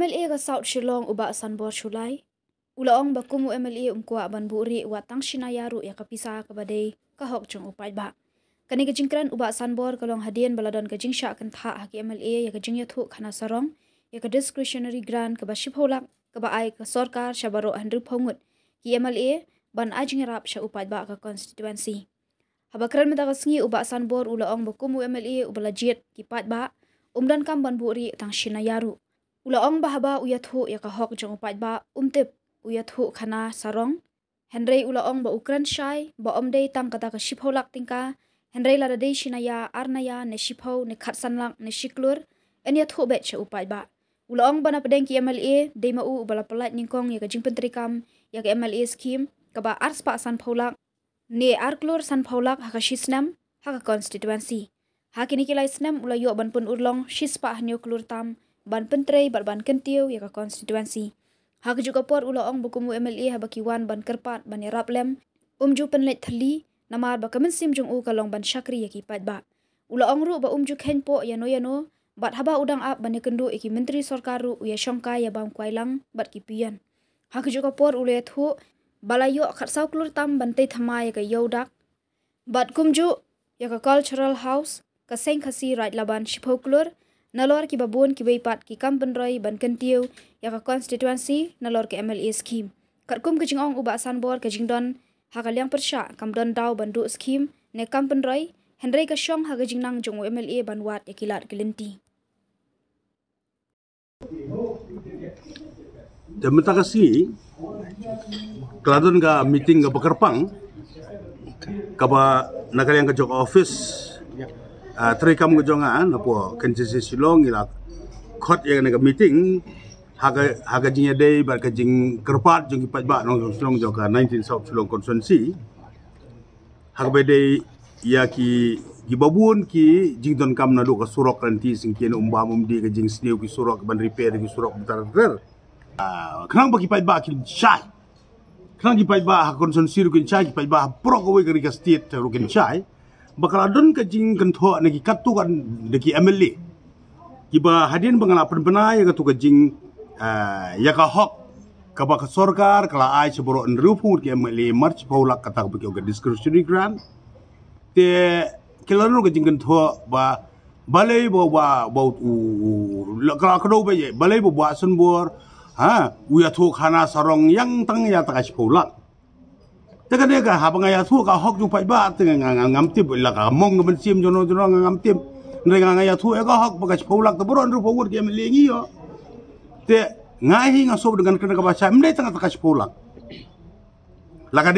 MLA ga South Shillong uba Sanbor Shulai. Ulaong bakumu MLA umkuwa ban buri uwa tang sinayaru ya kapisa kabade ka hok chung upay ba. Kani ga jingkran uba Sanbor kalong hadian baladon ga jingsha kentha haki MLA ya ga jing yathu khana sarong ya ka discretionary grant ka ba shipholak ka ba ay ka sorkar shabaro handru phongut ki MLA ban ajing rap sha upay ba ka constituency. Habakran mata ka sengi uba Sanbor ulaong bakumu MLA ubalajit ki pat ba umdan kam ban buri tang sinayaru. Ulaong bahaba uyatho yaka hok jang upad ba umtip uyatho khana sarong. Henry ulaong ba ukran shai ba omday tang kata ka shipho lak tingka. Henry lada day shinaya arnaya ne shipho ne khatsan lak ne shiklur. En yatho bet cha upad ba. Ulaong ba na padeng ki MLA day ma u ubala palat ningkong yaka jing pentrikam yaka MLA scheme. Kaba ars pa san paulak ne arklur san paulak haka shisnam haka constituency. Hakini kilai snam ulayo ban pun urlong shispa hanyo klur tam ban pentrei bat ban kentiu ya ka konstituensi. Hak juga por ulo ong buku mu MLA ha baki wan ban kerpat ban irap umju penlet thali, namar baka mensim jung u kalong ban syakri ya ki pat ba. Ulo ong ru ba umju khen po ya no ya no, bat haba udang ap ban ikendu ya iki menteri sorkar ru uya syongka ya bang kuai bat ki piyan. Hak juga por ulo ya thu, balayo akar saw klur tam ban tei thama ya ka yaudak, bat kumju ya ka cultural house, ka seng khasi laban shipau nalor ki babun ki weipat ki kampen roi ban kentiu ya ka konstituensi nalor ki MLA skim. Karkum ke jingong uba asan bor ke jingdon haka liang persya kam don dao ban du skim ne kampen roi henrei ka syong haka jingnang jong u MLE ban wat ya kilat gelinti. Terima kasih kelantan ke meeting ke pekerpang kapa nakal yang ke jok office Ah, tri kam ge jonga na ah, po ken si si ila khot ye ne meeting haga haga jing ye dei ba ka jing kerpat jing pat ba no long jo ka 19 sob long consensi haga be dei ya ki gi babun ki jing don kam na do ka surok ran ti sing ki um ba mum di ka jing sneu ki surok ban repair ki surok tar tar ah, kan ba ki pat ba ki chai kan ki pat ba ha ki chai ki pat ba ha pro ko we ka state ki chai bakaladun ke jing kentho negi katu kan negi MLA. Kiba hadin pengalapan benar ya katu ke jing eh, ya ka hok kaba ke sorkar kala ai seboro nrupu ke MLA march paula kata ke ke discretionary grant. Te kelanu ke jing kentho ba balai bo ba bo u kala kedo ba ye balai bo ba sunbor ha uya tu sarong yang tang ya takas paula. Tak ada kan apa ngaya su ka hok jung bat, ba teng ngam ngam ngam tim la ka mung ngam sim jono no jo ngam tim ne ngam ngaya su e eh, hok ba sepulak, chpo lak to dia ndu yo te ngai hi nga dengan bu ngan kena ka ba cha mde tang ka chpo lak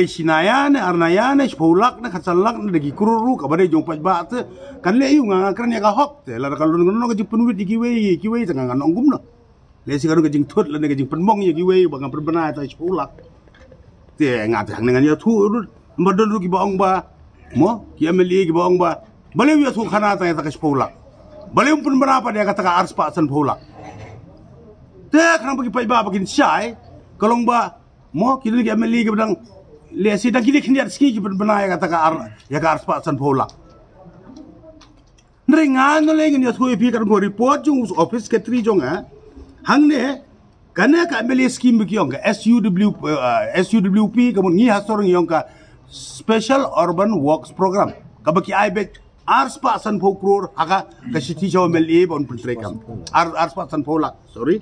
sinaya ne arnaya, ne sepulak, ne ka chal ne degi kru kah ka ba bat. kan le yu ngam kerana ya ka hok te la ka lu ngun no ka chpo nu di ki we yi ki we tang ngam ngum no le si ka ru ka jing thot la ne ka jing pen mong yi ya, ki we ba ngam pen te ngat hang nengan ya thu ru ki bong ba mo ki ameli ki bong ba bale wi thu khana ta ta kish pola bale pun berapa dia kata ka ars pa san pola te khana ki pai ba ba kin chai kolong ba mo ki ni ki ameli ki bedang le si dang ki ni khniat ski ki pun bana ya kata ka ar ya ka ars pa san pola nrengan no le ngin ya thu pi kan go report jung office ke tri jong ha hang ne kana uh, ka mele skim bi yonga SUW uh, SUWP kamu ni hasorong yonga special urban works program kabaki ibe ars pa san phokror aga ka shiti jo mele bon pultre kam ar ars pa san phola sorry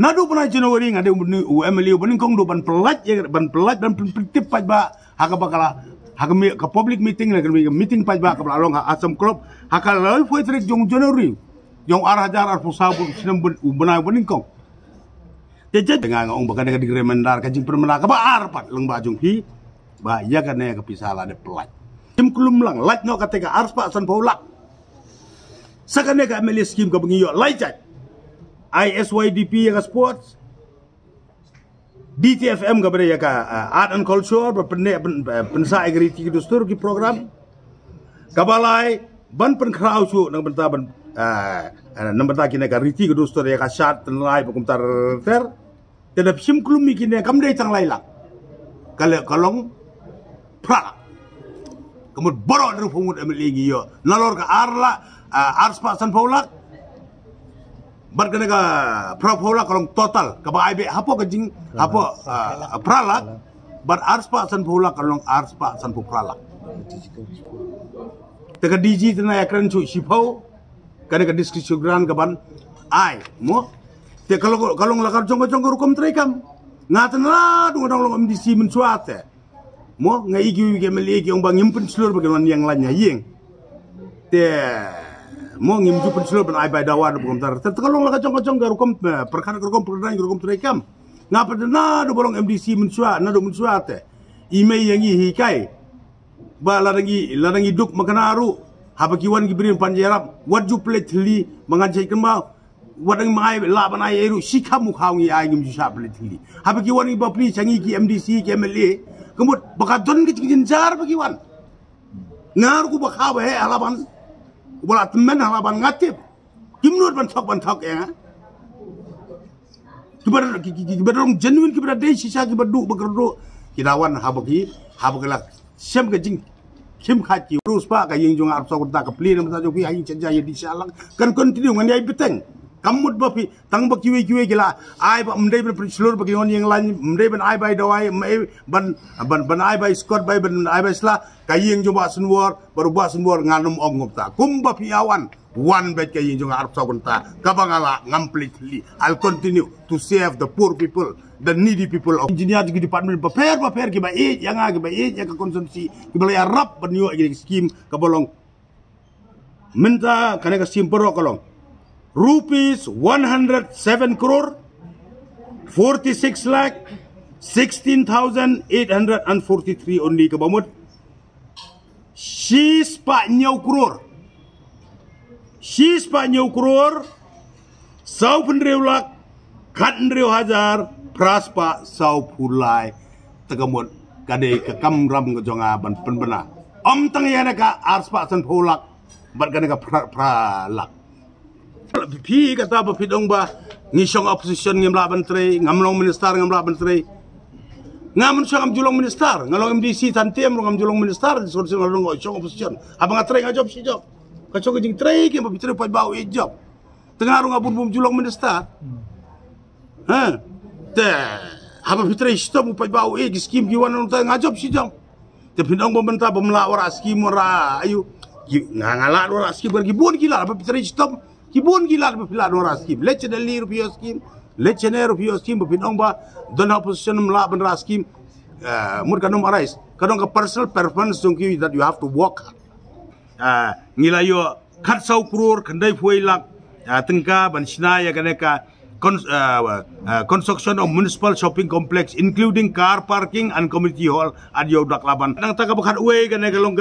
nadu pana jinowari ada u mele bon kong do ban plat ye ban plat ban pultip pa ba aga bakala haka lah. ka public meeting la meeting pa ba ka long ha asam club haka loy foi trek jong jonori yang arah jar arah pusat sinam benai beningkong. Jadi dengan ngau bukan dengan digremendar kajing permenar ke bahar pat leng bajung hi bahaya kan yang kepisah lah dek pelat. Jem kulum lang light ngau ketika arah pak san paulak. Sekarang ni kat Melis Kim kau pengiyok light ISYDP yang sports DTFM kepada yang eh, art and culture berpendek pensa eh, agri tiga dustur program kabalai ban pen kerau cuk nang bentar Ah, ah, number ta kine ka riti gudu story ka shot ten lai pa ter te da psim klumi kine kam dei tang lai la kale kalong pra kamut boro ru pumut am legi yo nalor ka arla ah, arspa san paula bar kine ka pra total ka ba ibe Apa ka jing hapo lah, lah. pra la bar arspa san paula kalong arspa san pu pra la Tengah DJ tengah ekran cuci pau, kane ka diski sugran ka ban ai mo te kalong kalong lakar jongo jongo rukom trekam ngaten la dung dong lo di si men suate mo nga igi wige me legi on bang impun slur bagen wan yang lanya yeng te mo ngim jupun slur ban ai bai dawar do bukom tar te kalong lakar jongo jongo rukom eh, perkara rukom perdan rukom trekam ngapa de na do bolong MDC men suate na do men suate imei yang i hikai ba la dagi duk makanaru haba iwan gibrin panjeram what you plate li mangaje kemba wadang mai la bana yeru shika mu khawngi ai gim jisa plate li haba iwan wan ba pri changi ki mdc ki mla kemut baka don gi gin jar ba ki wan ngar ku ba khaba he ala bola temen ala ngatip kim ban thok ban thok ya ha? kibar kibar rong genuine kibar dei shisha kibar du bakar do kidawan haba i haba kala sem ke jing chim khat ki rus pa ka ying jung arab sokta ka plin ma jo pi ai chen ja ya yedi sha lang kan continue ngani ai biteng kam ba pi tang ba ki we ki we gila ai ba mde ben pri slur ba ki on ying lang mde ben ai ba do ai ban ban ban ai ba skot ba ben ai ba sla ka ying jung ba sun war ba ru ba sun war nganum ong ngup ta kum ba pi awan one bed ke yinjung arab sagunta kabangala completely i'll continue to save the poor people the needy people of engineer di department ba fair ba fair ki ba e yanga ki ba e ya ka consultancy ki ba ya rap ba new scheme ka bolong minta kana ka simple ro kolong rupees 107 crore 46 lakh 16,843 only ke bomot. Si sepak nyau kuror si Spanyol kuror sau penreu lak kan reu hajar praspa sau pulai tegemut kade ke kamram ke jonga ban penbena om tang ya neka arspa sen pulak ban kade ke pra pra lak kata ba pi dong ba ni opposition ngem la bentre ngam long minister ngam la bentre ngam song am julong minister ngam long mdc tantiem ngam julong minister di sorsi ngam long opposition abang atre ngajob si job Kacau kejeng terik yang berbicara pada bau hijab. Tengah rungah pun pun julang mendestar. Hmm. Ha? Teh. Apa fitri isto mu pada bau hijab. Skim kiwan yang utara ngajab si jam. Tapi dong pemerintah pemelak orang skim orang. Eh, ayu. Nga ngalak orang skim. Bagi pun gila. Apa fitri isto Kibun gila ke pilihan orang skim. Lecce dan liru skim. Lecce neru pihak skim. Bapinong bah, dona posisi melak benar skim. Uh, Mereka nomor rais. Kadang ke personal performance. Jungki that you have to walk ngilayo kat sau kuror kandai puai lak tengka bansina ya kaneka construction of municipal shopping complex including car parking and community hall at Yodak Laban. Nang taka bakat uwe gane galong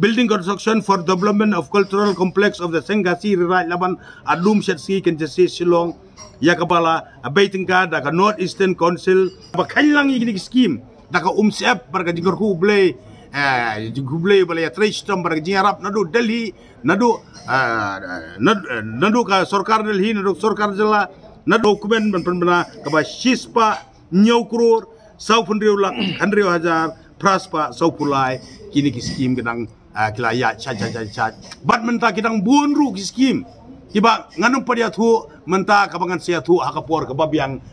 building construction for development of cultural complex of the Sengasi Rirai Laban at Loom Shetsi silong ya Yakabala abai tengka daka North Eastern Council bakanilang yikinig scheme daka umsep barga jingor kublay eh gublay balaya trish tambar ji arab Nado delhi Nado Nado ka sarkar delhi Nado sarkar jilla Nado dokumen ban ban bana ka ba shispa nyokror saupun riu la ribu hazar praspa sah pulai kini ki scheme gedang eh, kila chat ya, chat chat chat, cha badminton ta gedang bunru ki scheme kiba nganu padya thu menta ka bangan sia thu ha ka